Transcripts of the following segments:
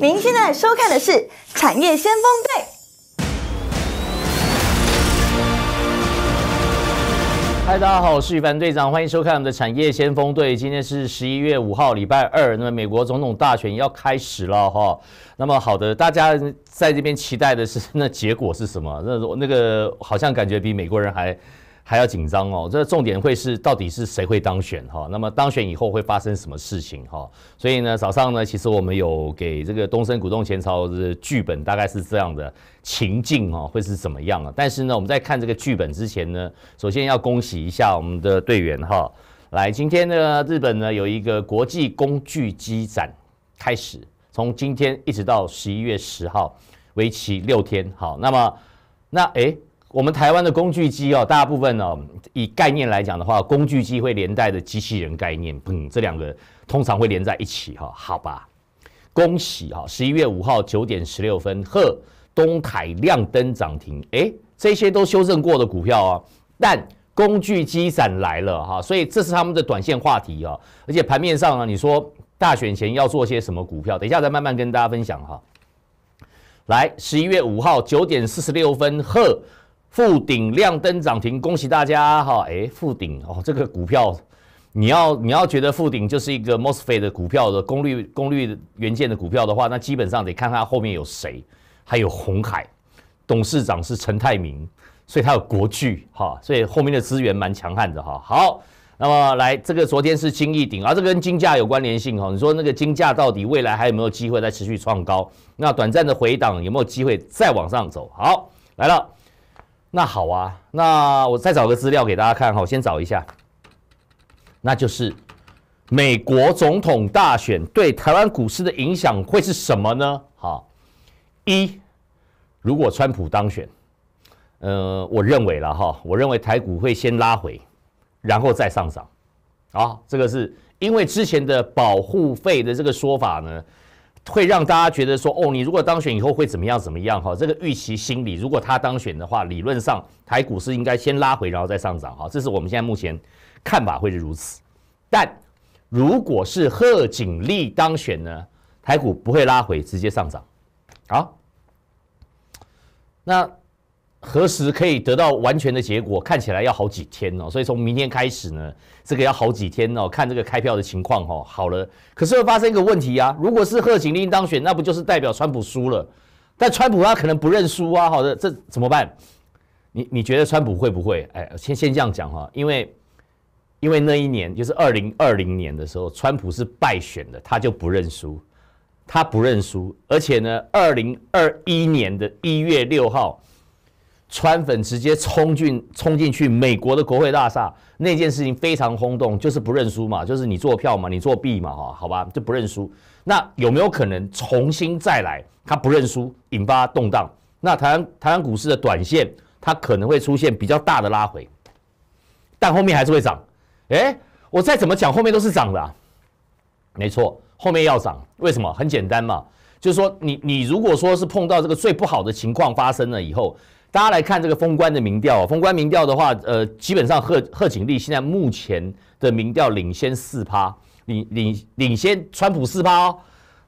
您现在收看的是《产业先锋队》。大家好，我是羽凡队长，欢迎收看我们的《产业先锋队》。今天是十一月五号，礼拜二。那么，美国总统大选要开始了哈。那么，好的，大家在这边期待的是，那结果是什么？那那个好像感觉比美国人还……还要紧张哦，这重点会是到底是谁会当选哈？那么当选以后会发生什么事情哈？所以呢，早上呢，其实我们有给这个东升股东前朝的剧本，大概是这样的情境哦，会是怎么样啊？但是呢，我们在看这个剧本之前呢，首先要恭喜一下我们的队员哈。来，今天呢，日本呢有一个国际工具机展开始，从今天一直到十一月十号，为期六天。好，那么那哎。我们台湾的工具机哦，大部分呢，以概念来讲的话，工具机会连带的机器人概念，嗯，这两个通常会连在一起哈。好吧，恭喜哈！十一月五号九点十六分，呵，东台亮灯涨停，哎，这些都修正过的股票哦，但工具机闪来了哈，所以这是他们的短线话题哦，而且盘面上呢，你说大选前要做些什么股票？等一下再慢慢跟大家分享哈。来，十一月五号九点四十六分，呵。复顶亮灯涨停，恭喜大家哈！哎，复顶哦，这个股票你要你要觉得复顶就是一个 mosfet 的股票的功率功率元件的股票的话，那基本上得看它后面有谁。还有红海董事长是陈泰明，所以他有国巨哈，所以后面的资源蛮强悍的哈。好，那么来这个昨天是金一鼎啊，这跟金价有关联性哈。你说那个金价到底未来还有没有机会再持续创高？那短暂的回档有没有机会再往上走？好，来了。那好啊，那我再找个资料给大家看哈，我先找一下。那就是美国总统大选对台湾股市的影响会是什么呢？好，一，如果川普当选，呃，我认为了哈，我认为台股会先拉回，然后再上涨。啊，这个是因为之前的保护费的这个说法呢。会让大家觉得说，哦，你如果当选以后会怎么样怎么样哈？这个预期心理，如果他当选的话，理论上台股是应该先拉回，然后再上涨哈。这是我们现在目前看法会是如此。但如果是贺锦丽当选呢，台股不会拉回，直接上涨。好，那。何时可以得到完全的结果？看起来要好几天哦，所以从明天开始呢，这个要好几天哦，看这个开票的情况哈。好了，可是会发生一个问题啊，如果是贺锦丽当选，那不就是代表川普输了？但川普他可能不认输啊。好的，这怎么办？你你觉得川普会不会？哎，先先这样讲哈，因为因为那一年就是二零二零年的时候，川普是败选的，他就不认输，他不认输，而且呢，二零二一年的一月六号。川粉直接冲进冲进去美国的国会大厦，那件事情非常轰动，就是不认输嘛，就是你做票嘛，你作弊嘛，哈，好吧，就不认输。那有没有可能重新再来？他不认输，引发动荡。那台湾台湾股市的短线，它可能会出现比较大的拉回，但后面还是会涨。哎，我再怎么讲，后面都是涨的，没错，后面要涨。为什么？很简单嘛。就是说，你你如果说是碰到这个最不好的情况发生了以后，大家来看这个封关的民调。封关民调的话，呃，基本上贺贺锦丽现在目前的民调领先四趴，领领领先川普四趴哦。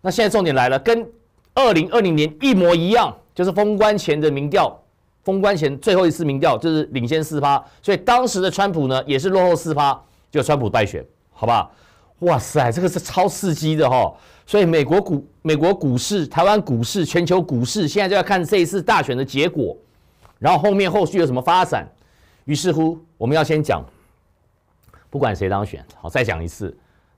那现在重点来了，跟二零二零年一模一样，就是封关前的民调，封关前最后一次民调就是领先四趴，所以当时的川普呢也是落后四趴，就川普败选，好不好？哇塞，这个是超刺激的哈！所以美国股、美国股市、台湾股市、全球股市，现在就要看这一次大选的结果，然后后面后续有什么发展。于是乎，我们要先讲，不管谁当选，好，再讲一次，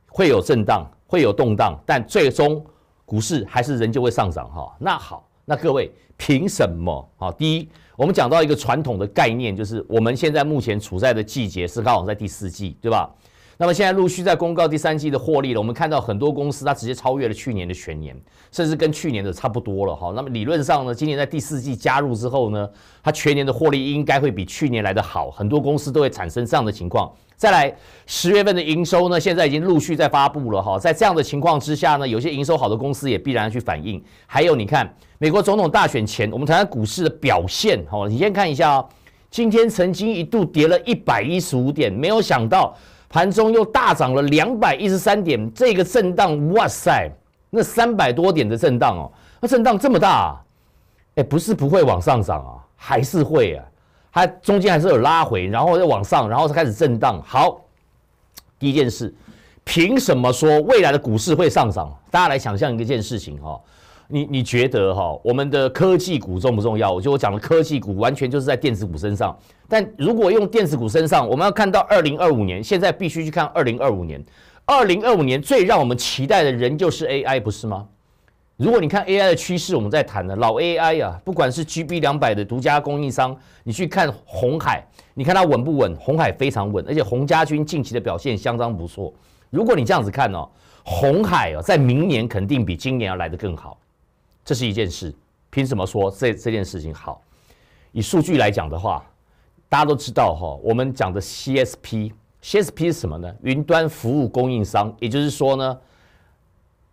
会有震荡，会有动荡，但最终股市还是仍旧会上涨哈。那好，那各位凭什么？好，第一，我们讲到一个传统的概念，就是我们现在目前处在的季节是刚好在第四季，对吧？那么现在陆续在公告第三季的获利了，我们看到很多公司它直接超越了去年的全年，甚至跟去年的差不多了哈。那么理论上呢，今年在第四季加入之后呢，它全年的获利应该会比去年来的好，很多公司都会产生这样的情况。再来十月份的营收呢，现在已经陆续在发布了哈，在这样的情况之下呢，有些营收好的公司也必然去反映。还有你看美国总统大选前，我们谈股市的表现哈，你先看一下哦，今天曾经一度跌了一百一十五点，没有想到。盘中又大涨了两百一十三点，这个震荡，哇塞，那三百多点的震荡哦，那震荡这么大，啊，哎，不是不会往上涨啊，还是会啊，它中间还是有拉回，然后又往上，然后才开始震荡。好，第一件事，凭什么说未来的股市会上涨？大家来想象一件事情哈。你你觉得哈，我们的科技股重不重要？我觉得我讲的科技股完全就是在电子股身上。但如果用电子股身上，我们要看到二零二五年，现在必须去看二零二五年。二零二五年最让我们期待的，人就是 AI，不是吗？如果你看 AI 的趋势，我们在谈的老 AI 啊，不管是 GB 两百的独家供应商，你去看红海，你看它稳不稳？红海非常稳，而且洪家军近期的表现相当不错。如果你这样子看哦，红海哦，在明年肯定比今年要来的更好。这是一件事，凭什么说这这件事情好？以数据来讲的话，大家都知道哈，我们讲的 CSP，CSP 是什么呢？云端服务供应商，也就是说呢，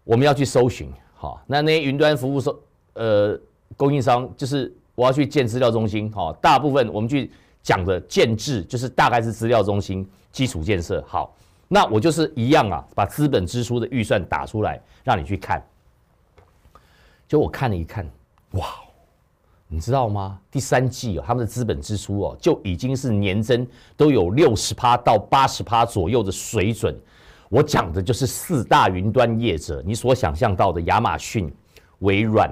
我们要去搜寻哈，那那些云端服务说，呃，供应商就是我要去建资料中心哈，大部分我们去讲的建制，就是大概是资料中心基础建设好，那我就是一样啊，把资本支出的预算打出来，让你去看。就我看了一看，哇，你知道吗？第三季哦，他们的资本支出哦就已经是年增都有六十八到八十趴左右的水准。我讲的就是四大云端业者，你所想象到的亚马逊、微软、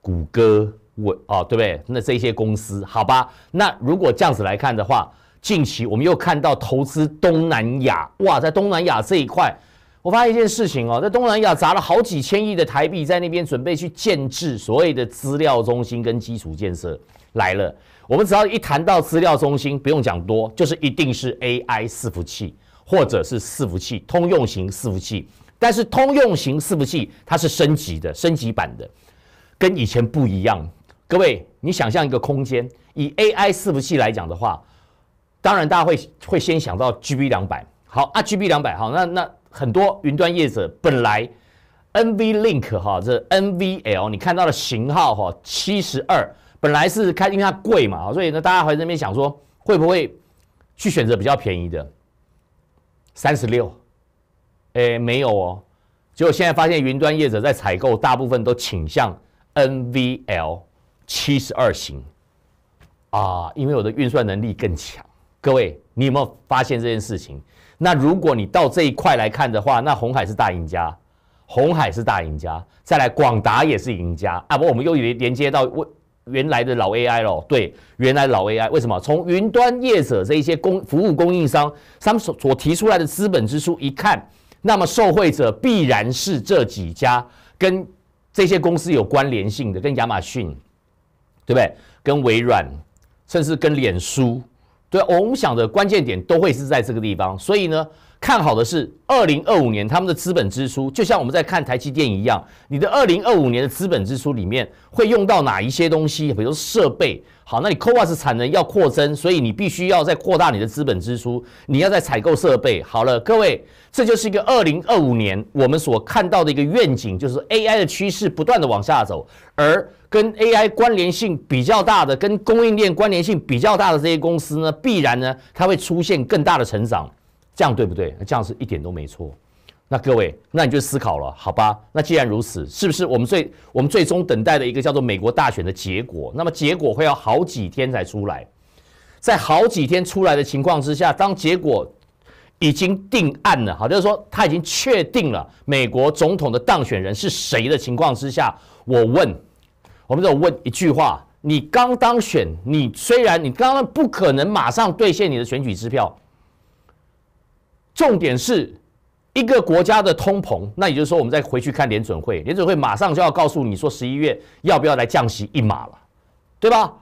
谷歌，我哦，对不对？那这些公司，好吧。那如果这样子来看的话，近期我们又看到投资东南亚，哇，在东南亚这一块。我发现一件事情哦，在东南亚砸了好几千亿的台币，在那边准备去建制所谓的资料中心跟基础建设来了。我们只要一谈到资料中心，不用讲多，就是一定是 AI 伺服器或者是伺服器通用型伺服器。但是通用型伺服器它是升级的，升级版的，跟以前不一样。各位，你想象一个空间，以 AI 伺服器来讲的话，当然大家会会先想到 GB 两百，好啊，GB 两百，好，那那。很多云端业者本来 NV Link 哈，这 NVL 你看到的型号哈七十二，本来是看因为它贵嘛，所以呢大家还在那边想说会不会去选择比较便宜的三十六？哎，没有哦。结果现在发现云端业者在采购大部分都倾向 NVL 七十二型啊，因为我的运算能力更强。各位，你有没有发现这件事情？那如果你到这一块来看的话，那红海是大赢家，红海是大赢家。再来，广达也是赢家啊！不，我们又连连接到原来的老 AI 了。对，原来老 AI 为什么？从云端业者这一些供服务供应商，他们所所提出来的资本支出一看，那么受惠者必然是这几家跟这些公司有关联性的，跟亚马逊，对不对？跟微软，甚至跟脸书。所以，我们想的关键点都会是在这个地方。所以呢。看好的是二零二五年他们的资本支出，就像我们在看台积电一样，你的二零二五年的资本支出里面会用到哪一些东西？比如设备。好，那你 COAS 产能要扩增，所以你必须要再扩大你的资本支出，你要再采购设备。好了，各位，这就是一个二零二五年我们所看到的一个愿景，就是 AI 的趋势不断的往下走，而跟 AI 关联性比较大的、跟供应链关联性比较大的这些公司呢，必然呢它会出现更大的成长。这样对不对？这样是一点都没错。那各位，那你就思考了，好吧？那既然如此，是不是我们最我们最终等待的一个叫做美国大选的结果？那么结果会要好几天才出来。在好几天出来的情况之下，当结果已经定案了，好，就是说他已经确定了美国总统的当选人是谁的情况之下，我问，我们就问一句话：你刚当选，你虽然你刚刚不可能马上兑现你的选举支票。重点是一个国家的通膨，那也就是说，我们再回去看联准会，联准会马上就要告诉你说，十一月要不要来降息一码了，对吧？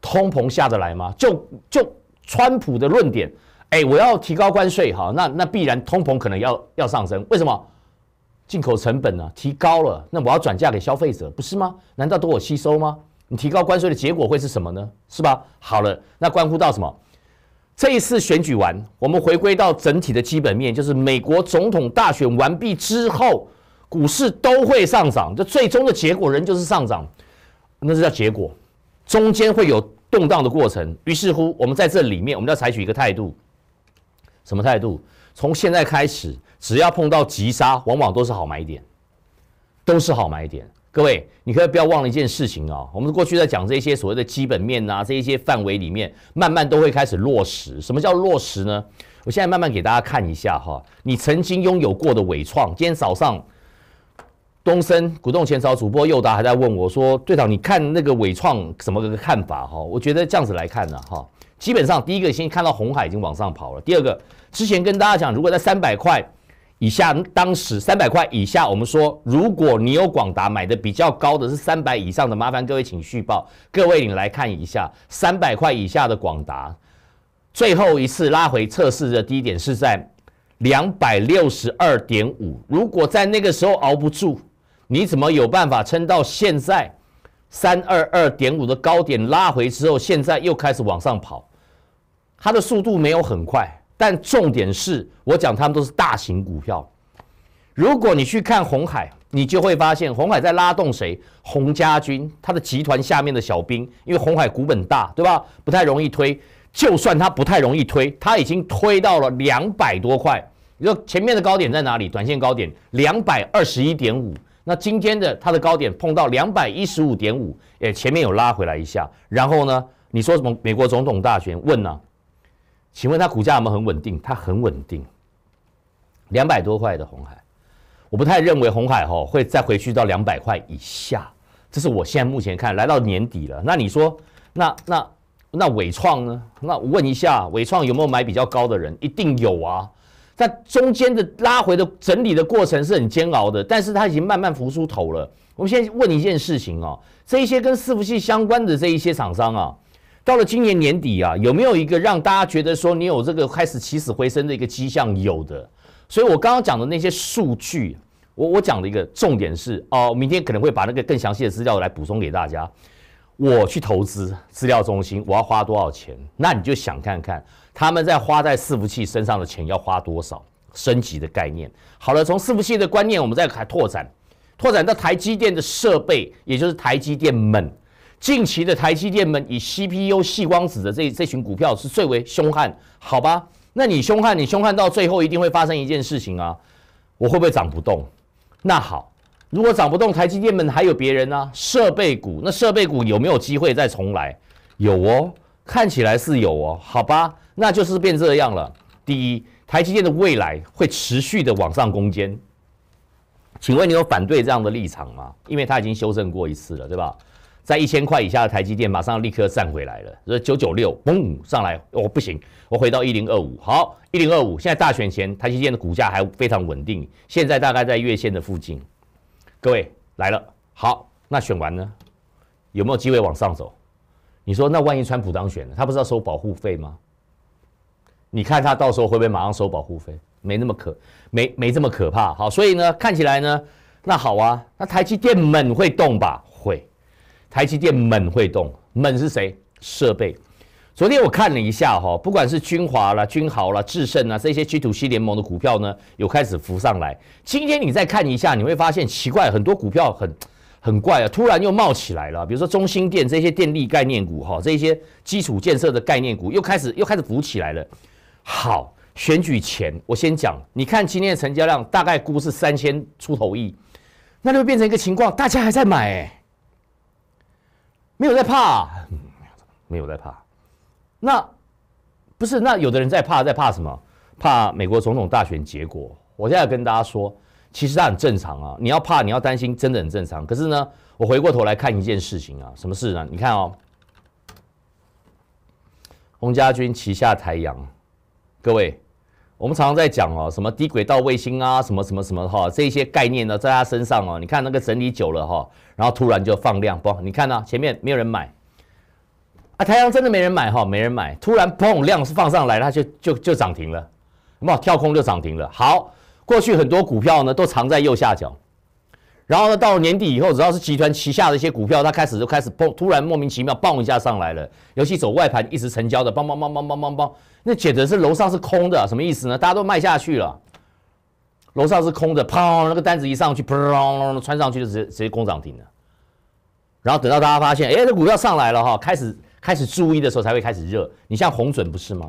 通膨下得来吗？就就川普的论点，哎，我要提高关税哈，那那必然通膨可能要要上升，为什么？进口成本呢提高了，那我要转嫁给消费者，不是吗？难道都我吸收吗？你提高关税的结果会是什么呢？是吧？好了，那关乎到什么？这一次选举完，我们回归到整体的基本面，就是美国总统大选完毕之后，股市都会上涨。这最终的结果仍旧是上涨，那是叫结果。中间会有动荡的过程，于是乎，我们在这里面，我们要采取一个态度，什么态度？从现在开始，只要碰到急杀，往往都是好买点，都是好买点。各位，你可以不要忘了一件事情啊！我们过去在讲这些所谓的基本面啊，这一些范围里面，慢慢都会开始落实。什么叫落实呢？我现在慢慢给大家看一下哈。你曾经拥有过的伟创，今天早上东升、股动、前朝主播又达还在问我说：“队长，你看那个伟创什么个看法？”哈，我觉得这样子来看呢，哈，基本上第一个先看到红海已经往上跑了。第二个，之前跟大家讲，如果在三百块。以下当时三百块以下，我们说，如果你有广达买的比较高的是三百以上的，麻烦各位请续报。各位你来看一下，三百块以下的广达，最后一次拉回测试的低点是在两百六十二点五。如果在那个时候熬不住，你怎么有办法撑到现在三二二点五的高点拉回之后，现在又开始往上跑，它的速度没有很快。但重点是我讲，他们都是大型股票。如果你去看红海，你就会发现红海在拉动谁？洪家军他的集团下面的小兵，因为红海股本大，对吧？不太容易推。就算他不太容易推，他已经推到了两百多块。你说前面的高点在哪里？短线高点两百二十一点五。那今天的它的高点碰到两百一十五点五，哎，前面有拉回来一下。然后呢？你说什么？美国总统大选？问啊？请问它股价有没有很稳定？它很稳定，两百多块的红海，我不太认为红海哈会再回去到两百块以下，这是我现在目前看来到年底了。那你说，那那那伟创呢？那我问一下，伟创有没有买比较高的人？一定有啊。但中间的拉回的整理的过程是很煎熬的，但是它已经慢慢浮出头了。我们现在问一件事情哦，这一些跟伺服器相关的这一些厂商啊。到了今年年底啊，有没有一个让大家觉得说你有这个开始起死回生的一个迹象？有的，所以我刚刚讲的那些数据，我我讲的一个重点是哦，明天可能会把那个更详细的资料来补充给大家。我去投资资料中心，我要花多少钱？那你就想看看他们在花在伺服器身上的钱要花多少，升级的概念。好了，从伺服器的观念，我们再来拓展，拓展到台积电的设备，也就是台积电们。近期的台积电们以 CPU 细光子的这这群股票是最为凶悍，好吧？那你凶悍，你凶悍到最后一定会发生一件事情啊！我会不会涨不动？那好，如果涨不动，台积电们还有别人呢？设备股，那设备股有没有机会再重来？有哦，看起来是有哦，好吧？那就是变这样了。第一，台积电的未来会持续的往上攻坚。请问你有反对这样的立场吗？因为它已经修正过一次了，对吧？在一千块以下的台积电，马上立刻站回来了。所以九九六嘣上来，哦不行，我回到一零二五。好，一零二五。现在大选前，台积电的股价还非常稳定。现在大概在月线的附近。各位来了，好，那选完呢？有没有机会往上走？你说那万一川普当选了，他不是要收保护费吗？你看他到时候会不会马上收保护费？没那么可没没这么可怕。好，所以呢，看起来呢，那好啊，那台积电猛会动吧？会。台积电猛会动，猛是谁？设备。昨天我看了一下哈，不管是君华啦、君豪啦、智胜啊这些 GTO 联盟的股票呢，有开始浮上来。今天你再看一下，你会发现奇怪，很多股票很很怪啊，突然又冒起来了。比如说中兴电这些电力概念股哈，这些基础建设的概念股又开始又开始浮起来了。好，选举前我先讲，你看今天的成交量大概估是三千出头亿，那就变成一个情况，大家还在买哎。没有在怕，没有在怕，那不是那有的人在怕，在怕什么？怕美国总统大选结果。我现在跟大家说，其实他很正常啊，你要怕，你要担心，真的很正常。可是呢，我回过头来看一件事情啊，什么事呢？你看哦，洪家军旗下台阳，各位。我们常常在讲哦，什么低轨道卫星啊，什么什么什么哈，这些概念呢，在他身上哦，你看那个整理久了哈，然后突然就放量，不，你看呢，前面没有人买啊，太阳真的没人买哈，没人买，突然砰，量是放上来，它就就就涨停了，冇跳空就涨停了。好，过去很多股票呢，都藏在右下角。然后呢，到了年底以后，只要是集团旗下的一些股票，它开始就开始蹦，突然莫名其妙蹦一下上来了，尤其走外盘一直成交的，梆梆梆梆梆梆梆，那简直是楼上是空的，什么意思呢？大家都卖下去了，楼上是空的，砰，那个单子一上去，砰，穿上去就直接直接攻涨停了。然后等到大家发现，哎，这股票上来了哈，开始开始注意的时候，才会开始热。你像红准不是吗？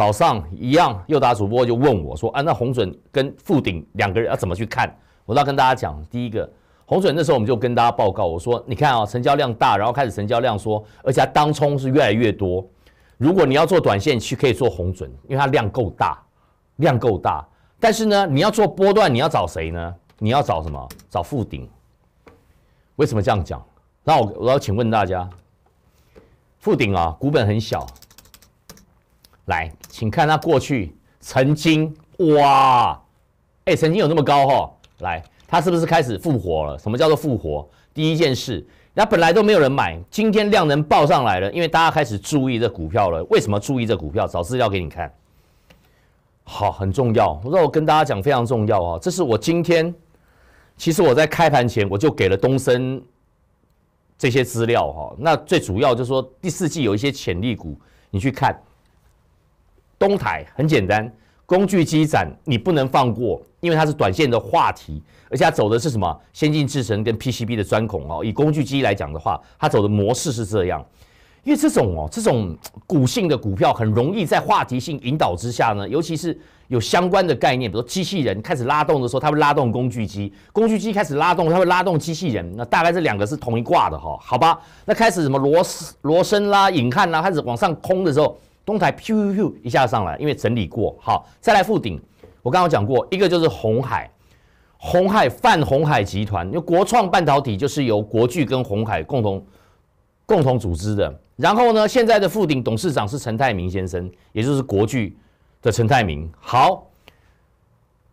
早上一样，又打主播就问我说：“啊，那红准跟富鼎两个人要怎么去看？”我要跟大家讲，第一个红准那时候我们就跟大家报告我说：“你看啊，成交量大，然后开始成交量说，而且当冲是越来越多。如果你要做短线，去可以做红准，因为它量够大，量够大。但是呢，你要做波段，你要找谁呢？你要找什么？找富鼎。为什么这样讲？那我我要请问大家，富鼎啊，股本很小。”来，请看他过去曾经哇，哎，曾经有那么高哈。来，它是不是开始复活了？什么叫做复活？第一件事，那本来都没有人买，今天量能爆上来了，因为大家开始注意这股票了。为什么注意这股票？找资料给你看，好，很重要。我说我跟大家讲非常重要啊，这是我今天，其实我在开盘前我就给了东升这些资料哈。那最主要就是说第四季有一些潜力股，你去看。东台很简单，工具机展你不能放过，因为它是短线的话题，而且它走的是什么先进制程跟 PCB 的钻孔哦。以工具机来讲的话，它走的模式是这样，因为这种哦这种股性的股票很容易在话题性引导之下呢，尤其是有相关的概念，比如机器人开始拉动的时候，它会拉动工具机，工具机开始拉动，它会拉动机器人，那大概这两个是同一挂的哈，好吧？那开始什么罗斯、罗森啦、隐翰啦，开始往上空的时候。中台咻咻咻一下上来，因为整理过好，再来复顶。我刚刚讲过，一个就是红海，红海泛红海集团，因为国创半导体就是由国巨跟红海共同共同组织的。然后呢，现在的复顶董事长是陈泰明先生，也就是国巨的陈泰明。好，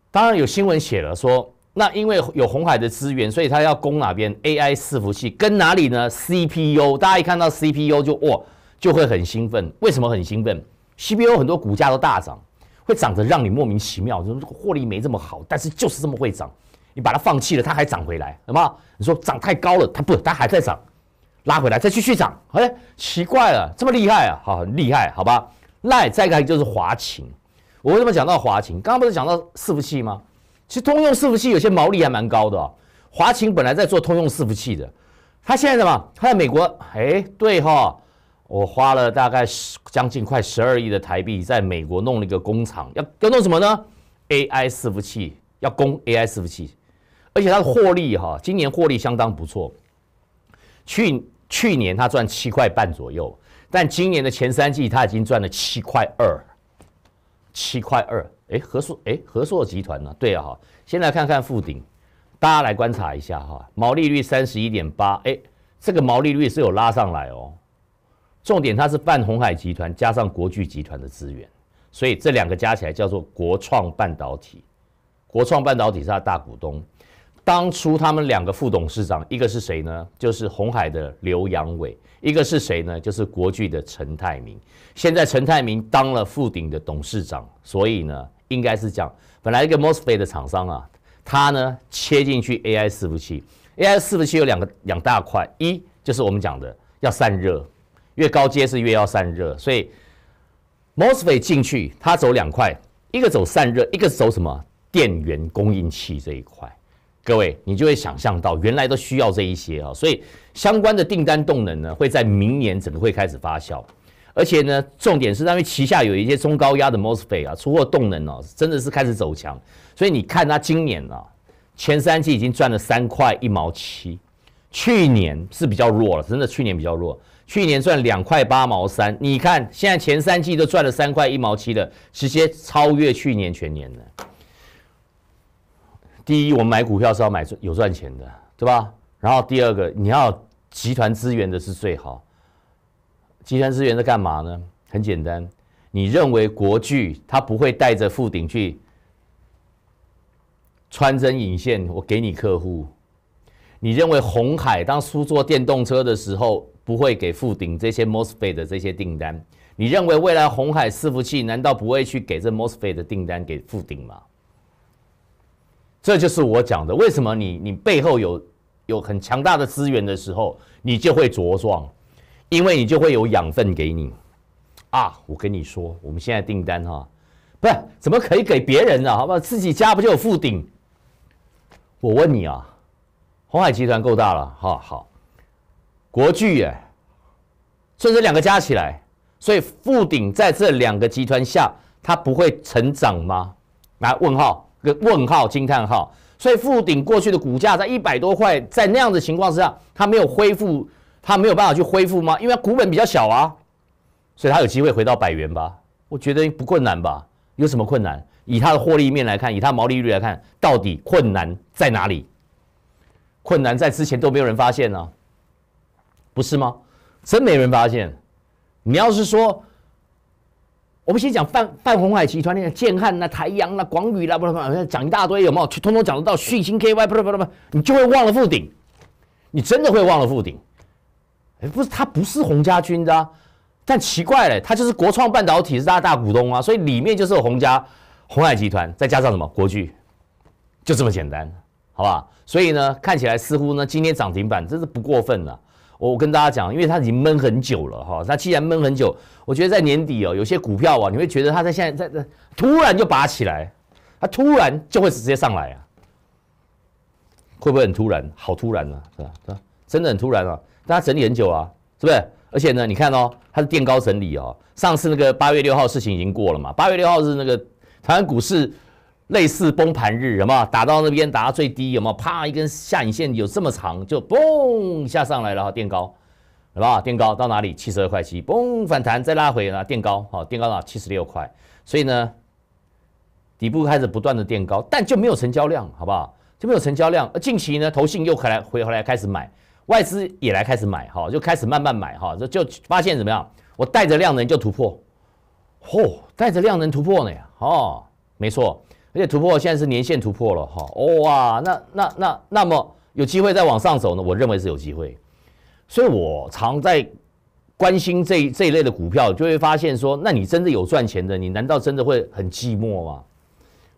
当然有新闻写了说，那因为有红海的资源，所以他要攻哪边？AI 伺服器跟哪里呢？CPU，大家一看到 CPU 就哦。就会很兴奋，为什么很兴奋 c p o 很多股价都大涨，会涨得让你莫名其妙。如果获利没这么好，但是就是这么会涨，你把它放弃了，它还涨回来，什吗？你说涨太高了，它不，它还在涨，拉回来再继续涨。哎，奇怪了，这么厉害啊，好厉害，好吧？那再一就是华擎。我为什么讲到华擎？刚刚不是讲到伺服器吗？其实通用伺服器有些毛利还蛮高的，华擎本来在做通用伺服器的，它现在什么？它在美国，哎，对哈。我花了大概十将近快十二亿的台币，在美国弄了一个工厂，要要弄什么呢？AI 伺服器要供 AI 伺服器，而且它的获利哈，今年获利相当不错。去去年它赚七块半左右，但今年的前三季它已经赚了七块二，七块二。哎，和硕哎，和硕集团呢？对啊，先来看看富鼎，大家来观察一下哈，毛利率三十一点八，哎，这个毛利率是有拉上来哦。重点，它是半红海集团加上国巨集团的资源，所以这两个加起来叫做国创半导体。国创半导体是它大股东。当初他们两个副董事长，一个是谁呢？就是红海的刘阳伟，一个是谁呢？就是国巨的陈泰明。现在陈泰明当了富鼎的董事长，所以呢，应该是讲本来一个 MOSFET 的厂商啊，他呢切进去 AI 四伏器。AI 四伏器有两个两大块，一就是我们讲的要散热。越高阶是越要散热，所以 MOSFET 进去，它走两块，一个走散热，一个走什么电源供应器这一块。各位，你就会想象到原来都需要这一些啊，所以相关的订单动能呢，会在明年整个会开始发酵。而且呢，重点是因为旗下有一些中高压的 MOSFET 啊，出货动能呢，真的是开始走强。所以你看它今年啊，前三季已经赚了三块一毛七。去年是比较弱了，真的去年比较弱。去年赚两块八毛三，你看现在前三季都赚了三块一毛七了，直接超越去年全年了。第一，我们买股票是要买有赚钱的，对吧？然后第二个，你要集团资源的是最好。集团资源在干嘛呢？很简单，你认为国剧它不会带着富鼎去穿针引线，我给你客户。你认为红海当初做电动车的时候不会给富鼎这些 Mosfet 的这些订单？你认为未来红海伺服器难道不会去给这 Mosfet 的订单给富鼎吗？这就是我讲的，为什么你你背后有有很强大的资源的时候，你就会茁壮，因为你就会有养分给你啊！我跟你说，我们现在订单哈，不是怎么可以给别人呢？好不好？自己家不就有富鼎？我问你啊。红海集团够大了，哈好，国巨耶，所以这两个加起来，所以富鼎在这两个集团下，它不会成长吗？来问号跟问号惊叹号，所以富鼎过去的股价在一百多块，在那样子情况之下，它没有恢复，它没有办法去恢复吗？因为股本比较小啊，所以它有机会回到百元吧？我觉得不困难吧？有什么困难？以它的获利面来看，以它毛利率来看，到底困难在哪里？困难在之前都没有人发现呢，不是吗？真没人发现。你要是说，我们先讲泛泛红海集团，那个建汉呐、台阳啦、广宇啦，不是不是，讲一大堆有没有？通通讲得到旭星 KY，不是不是，你就会忘了富鼎。你真的会忘了富鼎。哎，不是，他不是洪家军的，但奇怪了，他就是国创半导体是他大股东啊，所以里面就是有洪家红海集团，再加上什么国巨，就这么简单。好吧，所以呢，看起来似乎呢，今天涨停板真是不过分了。我跟大家讲，因为它已经闷很久了哈。它既然闷很久，我觉得在年底哦，有些股票啊，你会觉得它在现在在在突然就拔起来，它突然就会直接上来啊，会不会很突然？好突然啊，是吧？是吧？真的很突然啊，但它整理很久啊，是不是？而且呢，你看哦，它是垫高整理哦。上次那个八月六号事情已经过了嘛？八月六号是那个台湾股市。类似崩盘日有没有打到那边打到最低有没有啪一根下影线有这么长就嘣一下上来了哈垫高，不好？垫高到哪里？七十二块七，嘣反弹再拉回啊垫高，好垫高到七十六块。所以呢，底部开始不断的垫高，但就没有成交量，好不好？就没有成交量。近期呢，投信又回来回回来开始买，外资也来开始买，哈，就开始慢慢买，哈，这就发现怎么样？我带着量能就突破，嚯，带着量能突破呢呀，哦，没错。而且突破现在是年线突破了哈，哇，那那那那么有机会再往上走呢？我认为是有机会，所以我常在关心这这一类的股票，就会发现说，那你真的有赚钱的，你难道真的会很寂寞吗？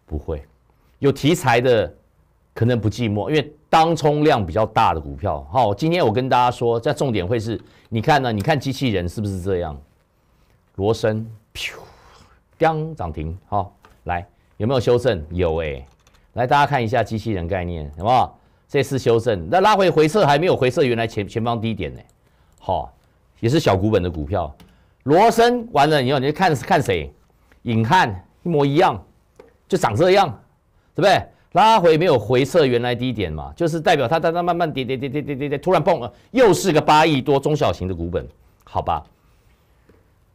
不会，有题材的可能不寂寞，因为当冲量比较大的股票，好，今天我跟大家说，在重点会是，你看呢？你看机器人是不是这样？罗森，飘涨停，好，来。有没有修正？有哎，来大家看一下机器人概念，好不好？这次修正，那拉回回撤还没有回撤，原来前前方低点呢，好，也是小股本的股票。罗森完了以后，你就看看谁，隐汉一模一样，就长这样，对不对？拉回没有回撤原来低点嘛，就是代表它在它慢慢跌跌跌跌跌跌跌，突然蹦了，又是个八亿多中小型的股本，好吧？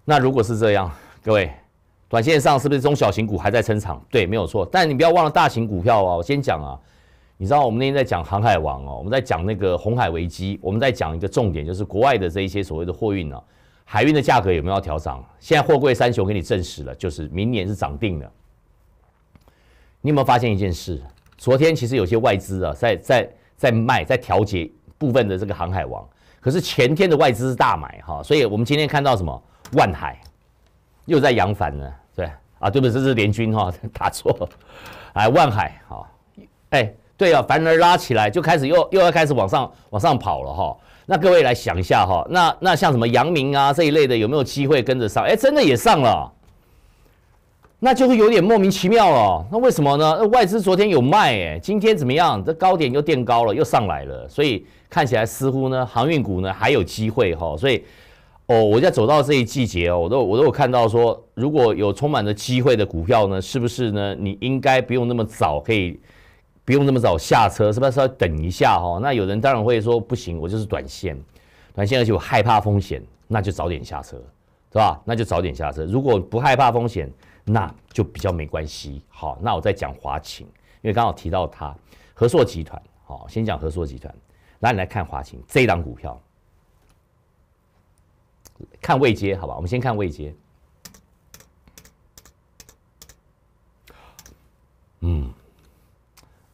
那如果是这样，各位。短线上是不是中小型股还在撑场？对，没有错。但你不要忘了大型股票啊！我先讲啊，你知道我们那天在讲《航海王》哦，我们在讲那个红海危机，我们在讲一个重点，就是国外的这一些所谓的货运呢，海运的价格有没有要调涨？现在货柜三雄给你证实了，就是明年是涨定了。你有没有发现一件事？昨天其实有些外资啊，在在在卖，在调节部分的这个《航海王》，可是前天的外资是大买哈，所以我们今天看到什么万海又在扬帆了。对啊，对不起，这是联军哈，打错，哎，万海好，哎，对啊，反而拉起来，就开始又又要开始往上往上跑了哈。那各位来想一下哈，那那像什么阳明啊这一类的有没有机会跟着上？哎，真的也上了，那就是有点莫名其妙了。那为什么呢？那外资昨天有卖哎，今天怎么样？这高点又垫高了，又上来了，所以看起来似乎呢航运股呢还有机会哈，所以。哦，我在走到这一季节哦，我都我都有看到说，如果有充满着机会的股票呢，是不是呢？你应该不用那么早可以，不用那么早下车，是不是要等一下哈？那有人当然会说不行，我就是短线，短线而且我害怕风险，那就早点下车，是吧？那就早点下车。如果不害怕风险，那就比较没关系。好，那我再讲华勤，因为刚好提到它，和硕集团，好，先讲和硕集团，那你来看华勤这档股票。看未接，好吧，我们先看未接。嗯，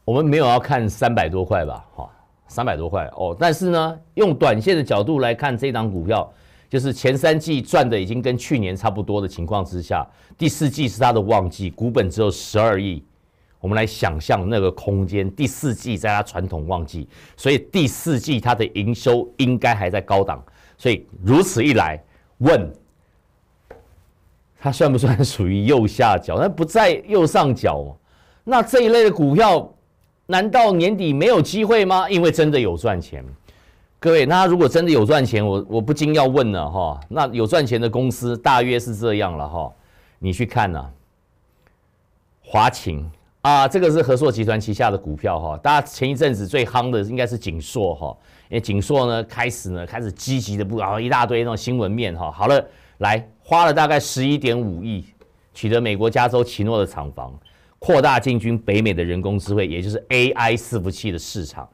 我们没有要看三百多块吧？哈，三百多块哦。但是呢，用短线的角度来看，这档股票就是前三季赚的已经跟去年差不多的情况之下，第四季是它的旺季，股本只有十二亿，我们来想象那个空间，第四季在它传统旺季，所以第四季它的营收应该还在高档，所以如此一来。问，它算不算属于右下角？那不在右上角。那这一类的股票，难道年底没有机会吗？因为真的有赚钱。各位，那如果真的有赚钱，我我不禁要问了哈。那有赚钱的公司，大约是这样了哈。你去看呢，华勤。啊，这个是和硕集团旗下的股票哈。大家前一阵子最夯的应该是景硕哈，因为景硕呢开始呢开始积极的不，然后一大堆那种新闻面哈。好了，来花了大概十一点五亿，取得美国加州奇诺的厂房，扩大进军北美的人工智慧，也就是 AI 伺服器的市场。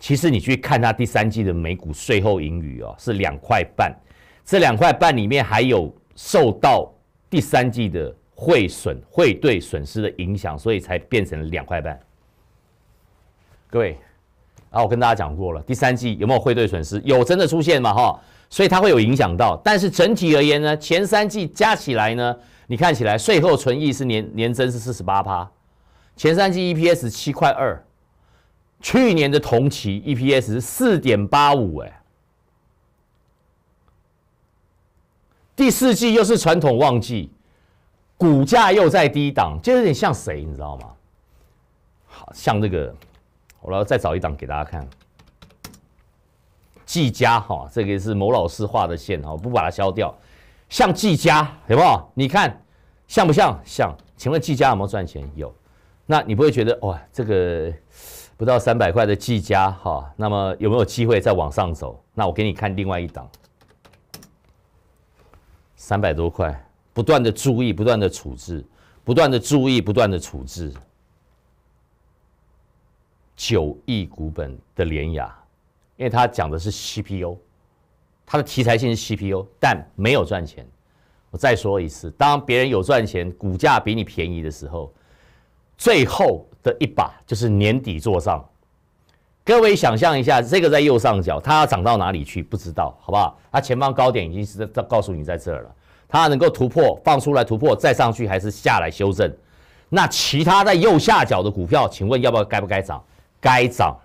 其实你去看它第三季的美股税后盈余哦，是两块半。这两块半里面还有受到第三季的。汇损汇兑损失的影响，所以才变成两块半。各位，然我跟大家讲过了，第三季有没有汇兑损失？有，真的出现嘛？哈，所以它会有影响到。但是整体而言呢，前三季加起来呢，你看起来税后存益是年年增是四十八趴，前三季 EPS 七块二，去年的同期 EPS 四点八五，哎，第四季又是传统旺季。股价又在低档，就有点像谁，你知道吗？好像这个，我要再找一档给大家看。技嘉，哈，这个是某老师画的线，哈，不把它消掉，像技嘉，有没有？你看像不像？像，请问技嘉有没有赚钱？有。那你不会觉得哇，这个不到三百块的技嘉，哈，那么有没有机会再往上走？那我给你看另外一档，三百多块。不断的注意，不断的处置，不断的注意，不断的处置。九亿股本的联雅，因为它讲的是 CPU，它的题材性是 CPU，但没有赚钱。我再说一次，当别人有赚钱，股价比你便宜的时候，最后的一把就是年底做上。各位想象一下，这个在右上角，它要涨到哪里去？不知道，好不好？它前方高点已经是在告诉你在这儿了。它能够突破放出来突破再上去还是下来修正？那其他在右下角的股票，请问要不要该不该涨？该涨，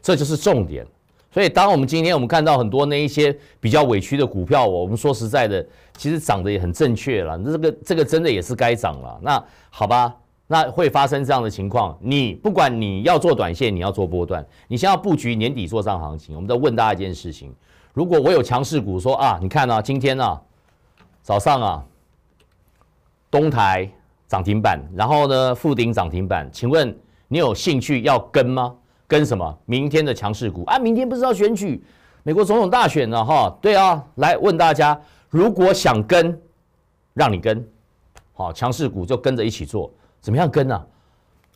这就是重点。所以，当我们今天我们看到很多那一些比较委屈的股票，我们说实在的，其实涨得也很正确了。这个这个真的也是该涨了。那好吧，那会发生这样的情况，你不管你要做短线，你要做波段，你先要布局年底做上行情。我们再问大家一件事情：如果我有强势股，说啊，你看啊，今天呢？早上啊，东台涨停板，然后呢，富鼎涨停板，请问你有兴趣要跟吗？跟什么？明天的强势股啊！明天不知道选举美国总统大选呢？哈。对啊，来问大家，如果想跟，让你跟，好，强势股就跟着一起做，怎么样跟呢？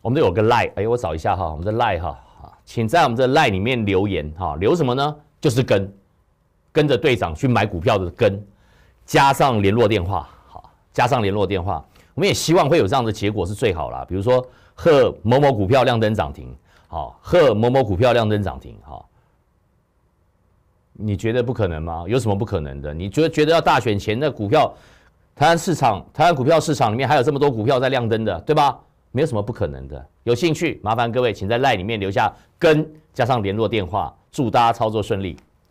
我们有个赖，哎，我找一下哈，我们的赖哈啊，请在我们的赖里面留言哈，留什么呢？就是跟，跟着队长去买股票的跟。加上联络电话，好，加上联络电话，我们也希望会有这样的结果是最好啦。比如说，贺某某股票亮灯涨停，好，贺某某股票亮灯涨停，好，你觉得不可能吗？有什么不可能的？你觉觉得要大选前的股票，台湾市场、台湾股票市场里面还有这么多股票在亮灯的，对吧？没有什么不可能的。有兴趣，麻烦各位请在赖里面留下跟加上联络电话，祝大家操作顺利。